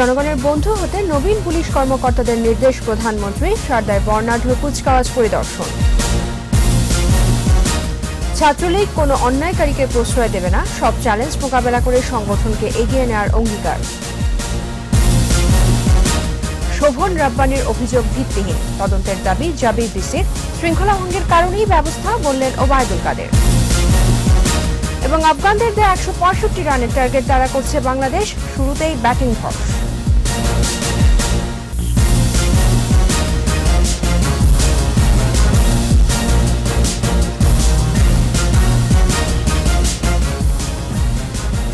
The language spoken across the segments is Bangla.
জনগণের বন্ধু হতে নবীন পুলিশ কর্মকর্তাদের নির্দেশ প্রধানমন্ত্রী সারদায় বর্ণাঢ্য কুচকাওয়াজ পরিদর্শন ছাত্রলীগ কোনো অন্যায়কারীকে প্রশ্রয় দেবে না সব চ্যালেঞ্জ মোকাবেলা করে সংগঠনকে এগিয়ে নেওয়ার অঙ্গীকার শোভন রাব্বানির অভিযোগ ভিত্তিহীন তদন্তের দাবি জাবির বিসির শৃঙ্খলা ভঙ্গের কারণেই ব্যবস্থা বললেন ওবায়দুল কাদের এবং আফগানদের দেয়া একশো পঁয়ষট্টি রানের টার্গেট দ্বারা করছে বাংলাদেশ শুরুতেই ব্যাটিং ফর্স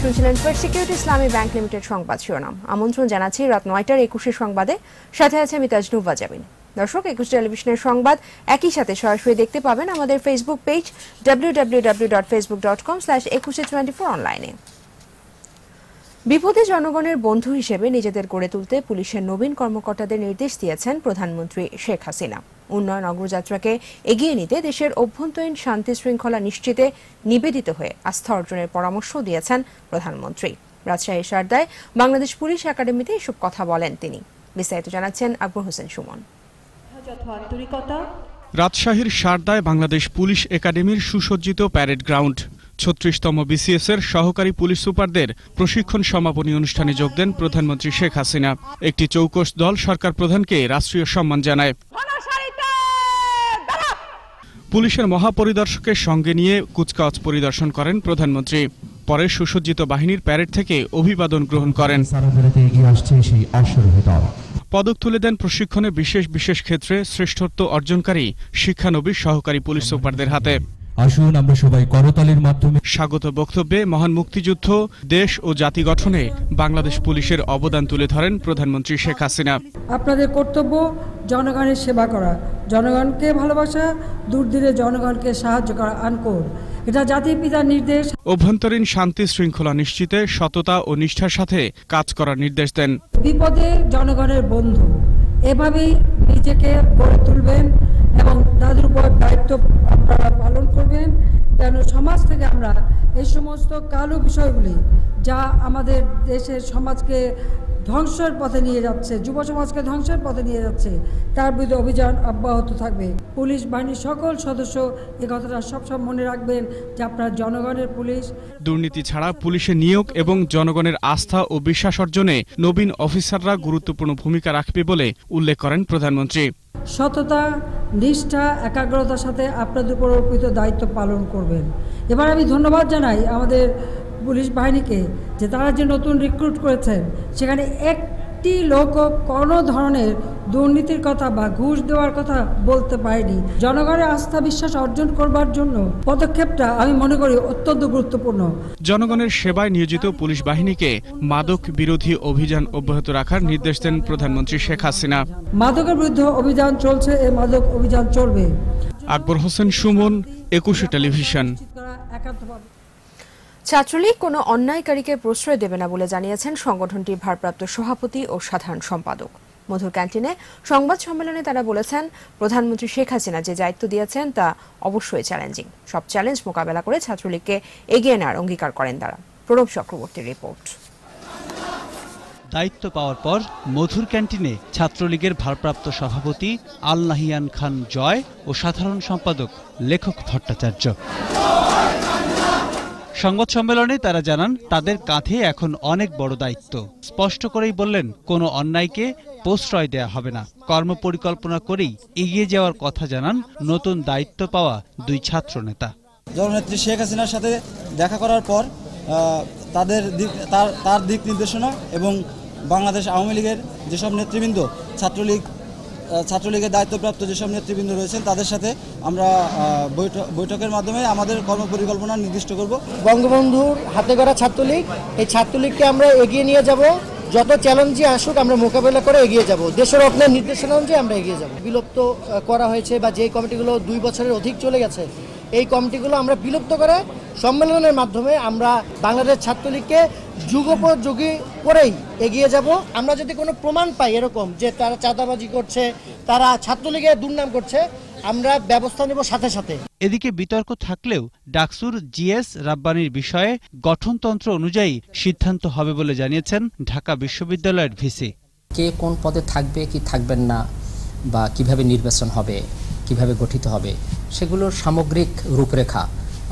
শুনছিলেন first security Islami bank limited সংবাদ শিরোনাম আমন্ত্রণ জানাচ্ছি রাত নয়টার একুশে সংবাদে সাথে আছে আমি তাজনুবা জামিন দর্শক একুশ টেলিভিশনের সংবাদ একই সাথে সরাসরি দেখতে পাবেন আমাদের Facebook page W W W dot Facebook dot com slash Ekushey twenty four অনলাইনে বিপদে জনগণের বন্ধু হিসেবে নিজেদের গড়ে তুলতে পুলিশের নবীন কর্মকর্তাদের নির্দেশ দিয়েছেন প্রধানমন্ত্রী শেখ হাসিনা উন্নয়ন অগ্রযাত্রাকে এগিয়ে নিতে দেশের অভ্যন্তরীণ শান্তি শৃঙ্খলা নিশ্চিতে নিবেদিত হয়ে আস্থা অর্জনের পরামর্শ দিয়েছেন প্রধানমন্ত্রী রাজশাহী সারদায় বাংলাদেশ পুলিশ একাডেমিতে এসব কথা বলেন তিনি বিস্তারিত জানাচ্ছেন আকবর হোসেন সুমন রাজশাহীর সারদায় বাংলাদেশ পুলিশ একাডেমির সুসজ্জিত প্যারেড গ্রাউন্ড ছত্রিশতম বিসিএস এর সহকারী পুলিশ সুপারদের প্রশিক্ষণ সমাপনী অনুষ্ঠানে যোগ দেন প্রধানমন্ত্রী শেখ হাসিনা একটি চৌকস দল সরকার প্রধানকে রাষ্ট্রীয় সম্মান জানায় পুলিশের মহাপরিদর্শকের সঙ্গে নিয়ে কুচকাওয়াজ পরিদর্শন করেন প্রধানমন্ত্রী পরে সুসজ্জিত বাহিনীর প্যারেড থেকে অভিবাদন গ্রহণ করেন পদক তুলে দেন প্রশিক্ষণে বিশেষ বিশেষ ক্ষেত্রে শ্রেষ্ঠত্ব অর্জনকারী শিক্ষানবিশ সহকারী পুলিশ সুপারদের হাতে আসুন আমরা সবাই করতালির মাধ্যমে স্বাগত বক্তব্যে মহান মুক্তিযুদ্ধ দেশ ও জাতি গঠনে বাংলাদেশ পুলিশের অবদান তুলে ধরেন প্রধানমন্ত্রী শেখ হাসিনা আপনাদের কর্তব্য জনগণের সেবা করা জনগণকে ভালোবাসা দূর দূরে জনগণকে সাহায্য করা আনকোর এটা জাতির পিতার নির্দেশ অভ্যন্তরীণ শান্তি শৃঙ্খলা নিশ্চিতে সততা ও নিষ্ঠার সাথে কাজ করার নির্দেশ দেন বিপদে জনগণের বন্ধু এভাবেই নিজেকে গড়ে তুলবেন এবং তাদের উপর দায়িত্ব পালন করবেন যেন সমাজ থেকে আমরা এই সমস্ত কালো বিষয়গুলি যা আমাদের দেশের সমাজকে ধ্বংসের পথে নিয়ে যাচ্ছে যুব সমাজকে ধ্বংসের পথে নিয়ে যাচ্ছে তার বিরুদ্ধে অভিযান অব্যাহত থাকবে পুলিশ বাহিনীর সকল সদস্য এ কথাটা সবসময় মনে রাখবেন যে আপনার জনগণের পুলিশ দুর্নীতি ছাড়া পুলিশের নিয়োগ এবং জনগণের আস্থা ও বিশ্বাস অর্জনে নবীন অফিসাররা গুরুত্বপূর্ণ ভূমিকা রাখবে বলে উল্লেখ করেন প্রধানমন্ত্রী সততা নিষ্ঠা একাগ্রতার সাথে আপনাদের উপর অর্পিত দায়িত্ব পালন করবেন এবার আমি ধন্যবাদ জানাই আমাদের পুলিশ বাহিনীকে যে তারা যে নতুন রিক্রুট করেছেন সেখানে একটি লোক কোনো ধরনের দুর্নীতির কথা বা ঘুষ দেওয়ার কথা বলতে পারেনি জনগণের আস্থা বিশ্বাস অর্জন করবার জন্য পদক্ষেপটা আমি মনে করি অত্যন্ত গুরুত্বপূর্ণ জনগণের সেবায় নিয়োজিত পুলিশ বাহিনীকে মাদক বিরোধী অভিযান অব্যাহত রাখার নির্দেশ দেন প্রধানমন্ত্রী শেখ হাসিনা মাদকের বিরুদ্ধে অভিযান চলছে এই মাদক অভিযান চলবে আকবর হোসেন সুমন একুশে টেলিভিশন ছাত্রলীগ কোনো অন্যায়কারীকে প্রশ্রয় দেবে না বলে জানিয়েছেন সংগঠনটির ভারপ্রাপ্ত সভাপতি ও সাধারণ সম্পাদক মধুর ক্যান্টিনে সংবাদ সম্মেলনে তারা বলেছেন প্রধানমন্ত্রী শেখ হাসিনা যে দায়িত্ব দিয়েছেন তা অবশ্যই চ্যালেঞ্জিং সব চ্যালেঞ্জ মোকাবেলা করে ছাত্রলীগকে এগিয়ে নেওয়ার অঙ্গীকার করেন তারা প্রণব চক্রবর্তীর রিপোর্ট দায়িত্ব পাওয়ার পর মধুর ক্যান্টিনে ছাত্রলীগের ভারপ্রাপ্ত সভাপতি আল্লাহিয়ান খান জয় ও সাধারণ সম্পাদক লেখক ভট্টাচার্য সংবাদ সম্মেলনে তারা জানান তাদের কাঁধে এখন অনেক বড় দায়িত্ব স্পষ্ট করেই বললেন কোনো অন্যায়কে প্রশ্রয় দেয়া হবে না কর্মপরিকল্পনা করেই এগিয়ে যাওয়ার কথা জানান নতুন দায়িত্ব পাওয়া দুই ছাত্র নেতা জননেত্রী শেখ হাসিনার সাথে দেখা করার পর তাদের দিক তার তার দিক নির্দেশনা এবং বাংলাদেশ আওয়ামী লীগের যেসব নেতৃবৃন্দ ছাত্রলীগ ছাত্রলীগের দায়িত্বপ্রাপ্ত যেসব নেতৃবৃন্দ রয়েছেন তাদের সাথে আমরা বৈঠকের মাধ্যমে আমাদের কর্মপরিকল্পনা নির্দিষ্ট করব বঙ্গবন্ধুর হাতে গড়া ছাত্রলীগ এই ছাত্রলীগকে আমরা এগিয়ে নিয়ে যাব যত চ্যালেঞ্জই আসুক আমরা মোকাবেলা করে এগিয়ে যাব দেশের আপনার নির্দেশনা অনুযায়ী আমরা এগিয়ে যাব বিলুপ্ত করা হয়েছে বা যে কমিটিগুলো দুই বছরের অধিক চলে গেছে এই কমিটিগুলো আমরা বিলুপ্ত করে সম্মেলনের মাধ্যমে আমরা বাংলাদেশ ছাত্রলীগকে যুগোপযোগী করেই এগিয়ে যাব আমরা যদি কোনো প্রমাণ পাই এরকম যে তারা চাঁদাবাজি করছে তারা ছাত্রলীগের দুর্নাম করছে আমরা ব্যবস্থা নেব সাথে সাথে এদিকে বিতর্ক থাকলেও ডাকসুর জিএস রাব্বানির বিষয়ে গঠনতন্ত্র অনুযায়ী সিদ্ধান্ত হবে বলে জানিয়েছেন ঢাকা বিশ্ববিদ্যালয়ের ভিসি কে কোন পদে থাকবে কি থাকবেন না বা কিভাবে নির্বাচন হবে কিভাবে গঠিত হবে সেগুলোর সামগ্রিক রূপরেখা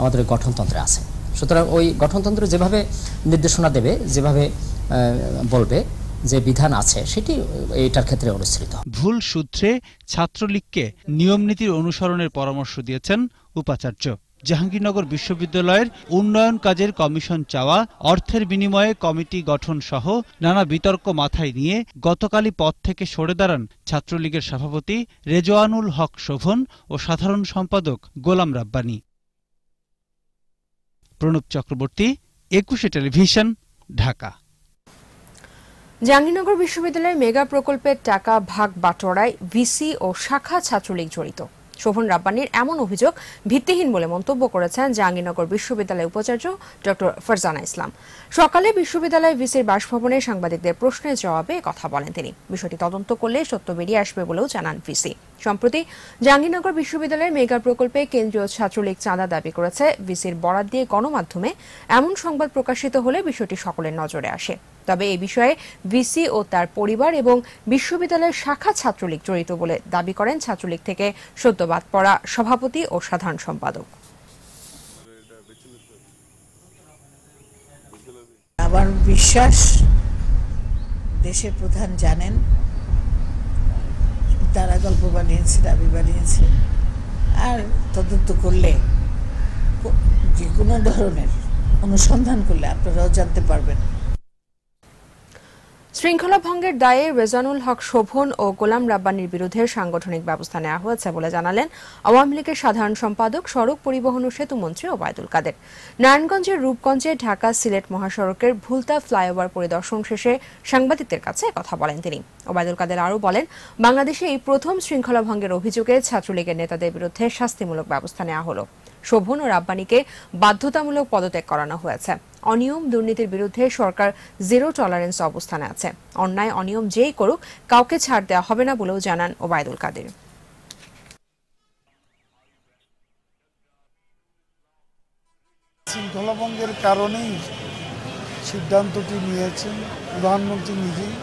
আমাদের গঠনতন্ত্রে আছে সুতরাং ওই গঠনতন্ত্র যেভাবে নির্দেশনা দেবে যেভাবে বলবে যে বিধান আছে সেটি এটার ক্ষেত্রে অনুসৃত ভুল সূত্রে ছাত্রলীগকে নিয়মনীতির অনুসরণের পরামর্শ দিয়েছেন উপাচার্য জাহাঙ্গীরনগর বিশ্ববিদ্যালয়ের উন্নয়ন কাজের কমিশন চাওয়া অর্থের বিনিময়ে কমিটি গঠন সহ নানা বিতর্ক মাথায় নিয়ে গতকালই পদ থেকে সরে দাঁড়ান ছাত্রলীগের সভাপতি রেজওয়ানুল হক শোভন ও সাধারণ সম্পাদক গোলাম রাব্বানী প্রণব চক্রবর্তী একুশে টেলিভিশন ঢাকা জাহাঙ্গীরনগর বিশ্ববিদ্যালয়ের মেগা প্রকল্পের টাকা ভাগ বাটোয়ারায় ভিসি ও শাখা ছাত্রলীগ জড়িত শোভন রাব্বানির এমন অভিযোগ ভিত্তিহীন বলে মন্তব্য করেছেন জাহাঙ্গীরনগর বিশ্ববিদ্যালয়ের উপাচার্য ডক্টর ফারজানা ইসলাম সকালে বিশ্ববিদ্যালয় ভিসির বাসভবনে সাংবাদিকদের প্রশ্নের জবাবে কথা বলেন তিনি বিষয়টি তদন্ত করলে সত্য বেরিয়ে আসবে বলেও জানান ভিসি সম্প্রতি জাহাঙ্গীরনগর বিশ্ববিদ্যালয়ের মেগা প্রকল্পে কেন্দ্রীয় ছাত্রলীগ চাঁদা দাবি করেছে ভিসির বরাদ দিয়ে গণমাধ্যমে এমন সংবাদ প্রকাশিত হলে বিষয়টি সকলের নজরে আসে তবে এ বিষয়ে ভিসি ও তার পরিবার এবং বিশ্ববিদ্যালয়ের শাখা ছাত্রলীগ জড়িত বলে দাবি করেন ছাত্রলীগ থেকে সদ্যবাদ পড়া সভাপতি ও সাধারণ সম্পাদক আমার বিশ্বাস দেশের প্রধান জানেন তারা গল্প বানিয়েছে দাবি বানিয়েছে আর তদন্ত করলে যে কোনো ধরনের অনুসন্ধান করলে আপনারাও জানতে পারবেন শৃঙ্খলা ভঙ্গের দায়ে রেজানুল হক শোভন ও গোলাম রাব্বানির বিরুদ্ধে সাংগঠনিক ব্যবস্থা নেওয়া হয়েছে বলে জানালেন আওয়ামী লীগের সাধারণ সম্পাদক সড়ক পরিবহন ও সেতু মন্ত্রী ওবায়দুল কাদের নারায়ণগঞ্জের রূপগঞ্জে ঢাকা সিলেট মহাসড়কের ভুলতা ফ্লাইওভার পরিদর্শন শেষে সাংবাদিকদের কাছে কথা বলেন তিনি ওবায়দুল কাদের আরও বলেন বাংলাদেশে এই প্রথম শৃঙ্খলা ভঙ্গের অভিযোগে ছাত্রলীগের নেতাদের বিরুদ্ধে শাস্তিমূলক ব্যবস্থা নেওয়া হল শোভন ও রাব্বানিকে বাধ্যতামূলক পদত্যাগ করানো হয়েছে অনিয়ম দুর্নীতির বিরুদ্ধে সরকার জিরো টলারেন্স অবস্থানে আছে অন্যায় অনিয়ম যেই করুক কাউকে ছাড় দেওয়া হবে না বলেও জানান ওবায়দুল কাদের শৃঙ্খলাভঙ্গের কারণেই সিদ্ধান্তটি নিয়েছেন প্রধানমন্ত্রী নিজেই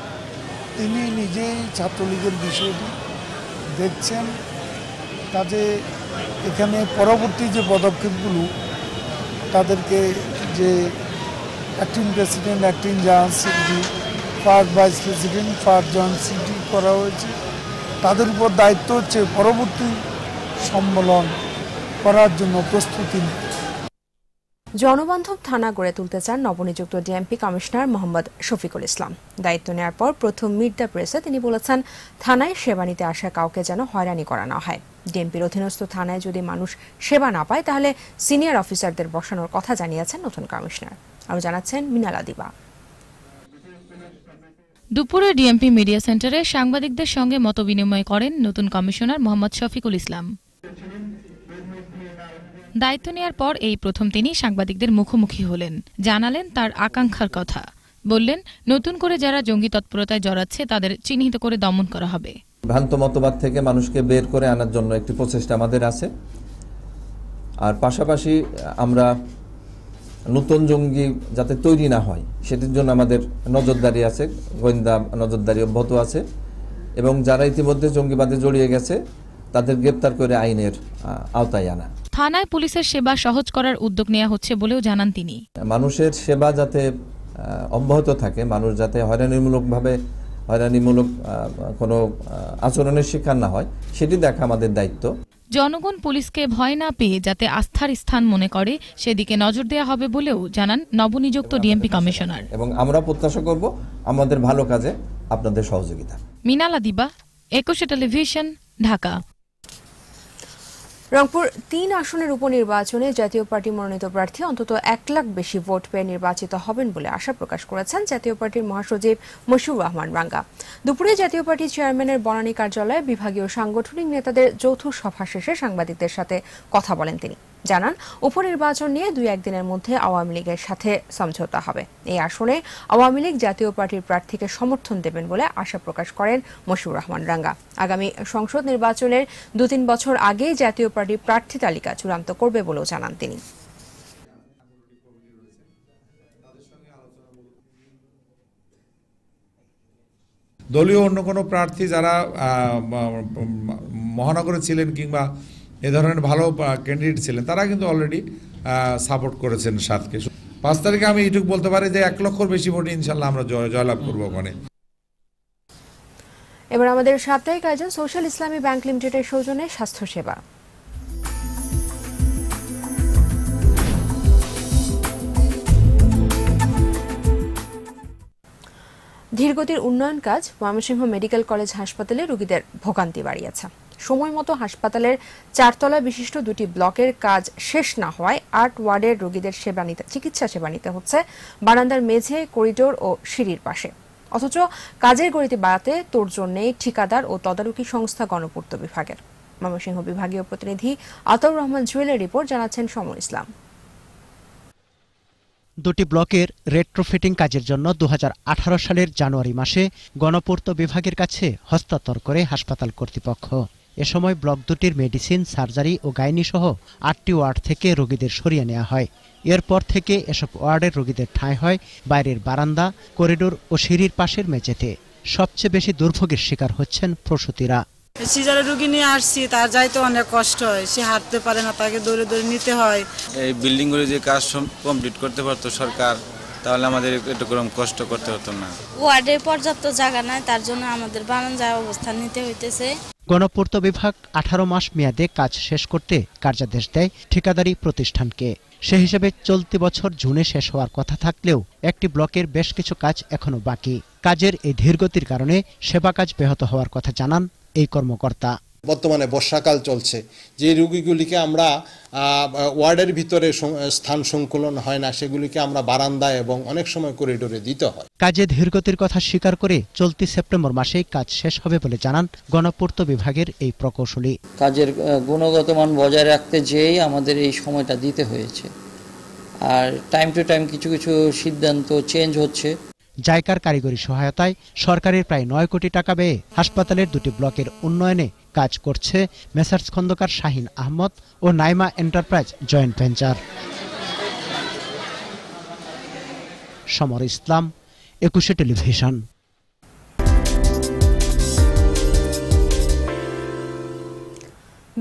তিনি নিজেই ছাত্রলীগের বিষয়টি দেখছেন কাজে এখানে পরবর্তী যে পদক্ষেপগুলো তাদেরকে যে acting president acting joint CD first vice president first joint CD করা হয়েছে তাদের উপর দায়িত্ব হচ্ছে পরবর্তী সম্মেলন করার জন্য প্রস্তুতি জনবান্ধব থানা গড়ে তুলতে চান নবনিযুক্ত ডিএমপি কমিশনার মোহাম্মদ শফিকুল ইসলাম দায়িত্ব নেওয়ার পর প্রথম মিড দ্য প্রেসে তিনি বলেছেন থানায় সেবা নিতে আসা কাউকে যেন হয়রানি করা না হয় ডিএমপির অধীনস্থ থানায় যদি মানুষ সেবা না পায় তাহলে সিনিয়র অফিসারদের বসানোর কথা জানিয়েছেন নতুন কমিশনার আরো জানাচ্ছেন মিনালা দিবা দুপুরে ডিএমপি মিডিয়া সেন্টারে সাংবাদিকদের সঙ্গে মত বিনিময় করেন নতুন কমিশনার মোহাম্মদ শফিকুল ইসলাম দায়িত্ব নেওয়ার পর এই প্রথম তিনি সাংবাদিকদের মুখোমুখি হলেন জানালেন তার আকাঙ্ক্ষার কথা বললেন নতুন করে যারা জঙ্গি তৎপরতায় জড়াচ্ছে তাদের চিহ্নিত করে দমন করা হবে ভ্রান্ত মতবাদ থেকে মানুষকে বের করে আনার জন্য একটি প্রচেষ্টা আমাদের আছে আর পাশাপাশি আমরা নতুন জঙ্গি যাতে তৈরি না হয় সেটির জন্য আমাদের নজরদারি আছে গোয়েন্দা নজরদারি অব্যাহত আছে এবং যারা ইতিমধ্যে জঙ্গিবাদে জড়িয়ে গেছে তাদের গ্রেপ্তার করে আইনের আওতায় আনা থানায় পুলিশের সেবা সহজ করার উদ্যোগ নেওয়া হচ্ছে বলেও জানান তিনি মানুষের সেবা যাতে অব্যাহত থাকে মানুষ যাতে হয়রানিমূলকভাবে হয়রানিমূলক কোনো আচরণের শিকার না হয় সেটি দেখা আমাদের দায়িত্ব জনগণ পুলিশকে ভয় না পেয়ে যাতে আস্থার স্থান মনে করে সেদিকে নজর দেওয়া হবে বলেও জানান নবনিযুক্ত ডিএমপি কমিশনার এবং আমরা প্রত্যাশা করব আমাদের ভালো কাজে আপনাদের সহযোগিতা মিনালা দিবা একুশে টেলিভিশন ঢাকা রংপুর তিন আসনের উপনির্বাচনে জাতীয় পার্টি মনোনীত প্রার্থী অন্তত এক লাখ বেশি ভোট পেয়ে নির্বাচিত হবেন বলে আশা প্রকাশ করেছেন জাতীয় পার্টির মহাসচিব মশিউর রহমান রাঙ্গা দুপুরে জাতীয় পার্টি চেয়ারম্যানের বনানী কার্যালয়ে বিভাগীয় সাংগঠনিক নেতাদের যৌথ সভা শেষে সাংবাদিকদের সাথে কথা বলেন তিনি জানান উপনির্বাচন নিয়ে দুই একদিনের মধ্যে আওয়ামী লীগের সাথে সমঝোতা হবে এই আসনে আওয়ামী লীগ জাতীয় পার্টির প্রার্থীকে সমর্থন দেবেন বলে আশা প্রকাশ করেন মশিউর রহমান রাঙ্গা আগামী সংসদ নির্বাচনের দু তিন বছর আগেই জাতীয় পার্টির প্রার্থী তালিকা চূড়ান্ত করবে বলেও জানান তিনি দলীয় অন্য কোনো প্রার্থী যারা মহানগরে ছিলেন কিংবা এ ধরনের ভালো ক্যান্ডিডেট ছিলেন তারা কিন্তু অলরেডি সাপোর্ট করেছেন সাতকে পাঁচ তারিখে আমি এইটুকু বলতে পারি যে এক লক্ষর বেশি ভোট ইনশাল্লাহ আমরা জয়লাভ করবো ওখানে এবার আমাদের সাপ্তাহিক আয়োজন সোশ্যাল ইসলামী ব্যাংক লিমিটেডের সৌজন্যে স্বাস্থ্যসেবা ধীরগতির উন্নয়ন কাজ ময়মনসিংহ মেডিকেল কলেজ হাসপাতালে রোগীদের ভোগান্তি বাড়িয়েছে সময় মতো হাসপাতালের চারতলা বিশিষ্ট দুটি ব্লকের কাজ শেষ না হওয়ায় আট ওয়ার্ডের রোগীদের সেবা নিতে চিকিৎসা সেবা নিতে হচ্ছে বারান্দার মেঝে করিডোর ও সিঁড়ির পাশে অথচ কাজের গড়িতে বাড়াতে তোর নেই ঠিকাদার ও তদারকি সংস্থা গণপূর্ত বিভাগের ময়মনসিংহ বিভাগীয় প্রতিনিধি আতাউর রহমান জুয়েলের রিপোর্ট জানাচ্ছেন সমর ইসলাম দুটি ব্লকের রেট্রোফিটিং কাজের জন্য দু সালের জানুয়ারি মাসে গণপূর্ত বিভাগের কাছে হস্তান্তর করে হাসপাতাল কর্তৃপক্ষ এ সময় ব্লক দুটির মেডিসিন সার্জারি ও গাইনি সহ আটটি ওয়ার্ড থেকে রোগীদের সরিয়ে নেওয়া হয় এরপর থেকে এসব ওয়ার্ডের রোগীদের ঠাঁই হয় বাইরের বারান্দা করিডোর ও সিঁড়ির পাশের মেঝেতে সবচেয়ে বেশি দুর্ভোগের শিকার হচ্ছেন প্রসূতিরা সিজারের রুগী নিয়ে আসছি তার যাইতে অনেক কষ্ট হয় সে হাঁটতে পারে না তাকে দৌড়ে দৌড়ে নিতে হয় এই বিল্ডিংগুলি যে কাজ কমপ্লিট করতে পারতো সরকার তাহলে আমাদের একটু কষ্ট করতে হতো না ওয়ার্ডে পর্যাপ্ত জায়গা নাই তার জন্য আমাদের বানান যায় অবস্থা নিতে হইতেছে গণপূর্ত বিভাগ আঠারো মাস মেয়াদে কাজ শেষ করতে কার্যাদেশ দেয় ঠিকাদারি প্রতিষ্ঠানকে সে হিসেবে চলতি বছর জুনে শেষ হওয়ার কথা থাকলেও একটি ব্লকের বেশ কিছু কাজ এখনো বাকি কাজের এই ধীরগতির কারণে সেবা কাজ ব্যাহত হওয়ার কথা জানান এই কর্মকর্তা বর্তমানে বর্ষাকাল চলছে যে রুগীগুলিকে আমরা ওয়ার্ডের ভিতরে স্থান সংকুলন হয় না সেগুলিকে আমরা বারান্দায় এবং অনেক সময় করিডোরে দিতে হয় কাজে ধীরগতির কথা স্বীকার করে চলতি সেপ্টেম্বর মাসে কাজ শেষ হবে বলে জানান গণপূর্ত বিভাগের এই প্রকৌশলী কাজের গুণগত মান বজায় রাখতে যেই আমাদের এই সময়টা দিতে হয়েছে আর টাইম টু টাইম কিছু কিছু সিদ্ধান্ত চেঞ্জ হচ্ছে জায়কার কারিগরি সহায়তায় সরকারের প্রায় নয় কোটি টাকা ব্যয়ে হাসপাতালের দুটি ব্লকের উন্নয়নে কাজ করছে মেসার্স খন্দকার শাহিন আহমদ ও Naima enterprise joint venture Samar Islam Ekushey television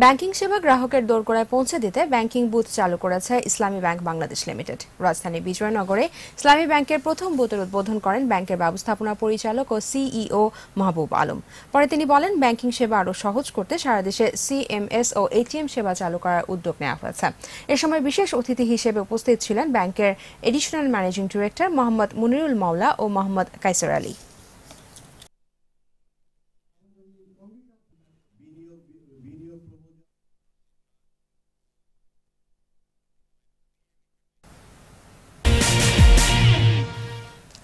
banking সেবা গ্রাহকের দোরগোড়ায় পৌঁছে দিতে ব্যাংকিং বুথ চালু করেছে ইসলামী ব্যাংক বাংলাদেশ লিমিটেড রাজধানী বিজয়নগরে ইসলামী ব্যাংকের প্রথম বুথের উদ্বোধন করেন ব্যাংকের ব্যবস্থাপনা পরিচালক ও সিইও মাহবুব আলম পরে তিনি বলেন ব্যাংকিং সেবা আরও সহজ করতে সারা দেশে সিএমএস ও এটিএম সেবা চালু করার উদ্যোগ নেওয়া হয়েছে এ সময় বিশেষ অতিথি হিসেবে উপস্থিত ছিলেন ব্যাংকের additional managing director Mohammad Munirul Maula ও Mohammad Kaiser Ali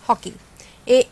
hockey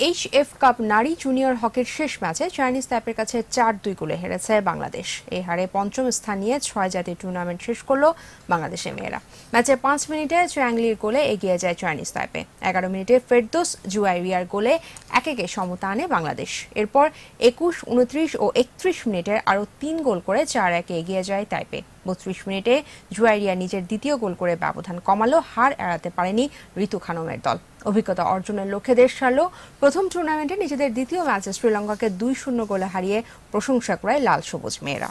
H F cup নারী জুনিয়র হকির শেষ ম্যাচে চাইনিজ তাইপের কাছে চার দুই গোলে হেরেছে বাংলাদেশ এই হারে পঞ্চম স্থান নিয়ে ছয় জাতীয় টুর্নামেন্ট শেষ করলো বাংলাদেশের মেয়েরা ম্যাচে পাঁচ মিনিটে চ্যাংলির গোলে এগিয়ে যায় চাইনিজ তাইপে এগারো মিনিটে ফেরদোস জুয়াইরিয়ার গোলে এক একে সমতা আনে বাংলাদেশ এরপর একুশ উনত্রিশ ও একত্রিশ মিনিটে আরও তিন গোল করে চার একে এগিয়ে যায় তাইপে বত্রিশ মিনিটে জুয়াইরিয়া নিজের দ্বিতীয় গোল করে ব্যবধান কমালো হার এড়াতে পারেনি ঋতু খানমের দল অভিজ্ঞতা অর্জনের লক্ষ্যে দেশ ছাড়ল প্রথম টুর্নামেন্টে নিজেদের দ্বিতীয় ম্যাচে শ্রীলঙ্কাকে দুই শূন্য গোলে হারিয়ে প্রশংসা করায় লাল সবুজ মেয়েরা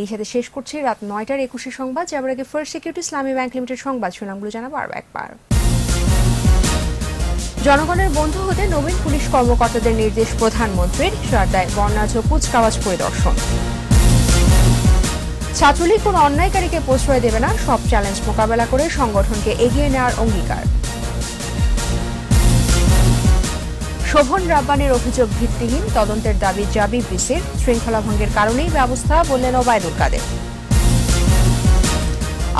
এই সাথে শেষ করছি রাত নয়টার একুশে সংবাদ যাবার আগে first security Islami bank limited সংবাদ শিরোনামগুলো জানাবো আরও একবার জনগণের বন্ধু হতে নবীন পুলিশ কর্মকর্তাদের নির্দেশ প্রধানমন্ত্রীর সারদায় বর্ণাঢ্য কুচকাওয়াজ পরিদর্শন ছাত্রলি কোনো অন্যায়কারীকে প্রশ্রয় দেবে না সব চ্যালেঞ্জ মোকাবেলা করে সংগঠনকে এগিয়ে নেওয়ার অঙ্গীকার শোভন রাব্বানের অভিযোগ ভিত্তিহীন তদন্তের দাবি জাবি বিসির শৃঙ্খলা ভঙ্গের কারণেই ব্যবস্থা বললেন ওবায়দুল কাদের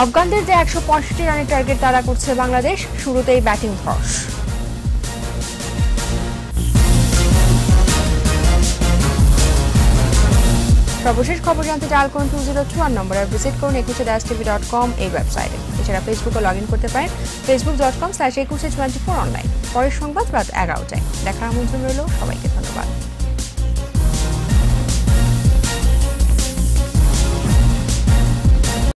আফগানদের যে একশো রানের টার্গেট তারা করছে বাংলাদেশ শুরুতেই ব্যাটিং ধস সর্বশেষ খবর জানতে ডায়াল করুন টু জিরো ওয়ান নম্বর আর ভিজিট করুন Ekushey dash TV dot com এই ওয়েবসাইটে এছাড়া ফেসবুকে লগ ইন করতে পারেন Facebook dot com slash Ekushey twenty four online পরের সংবাদ রাত এগারোটায় দেখার আমন্ত্রণ রইল সবাইকে ধন্যবাদ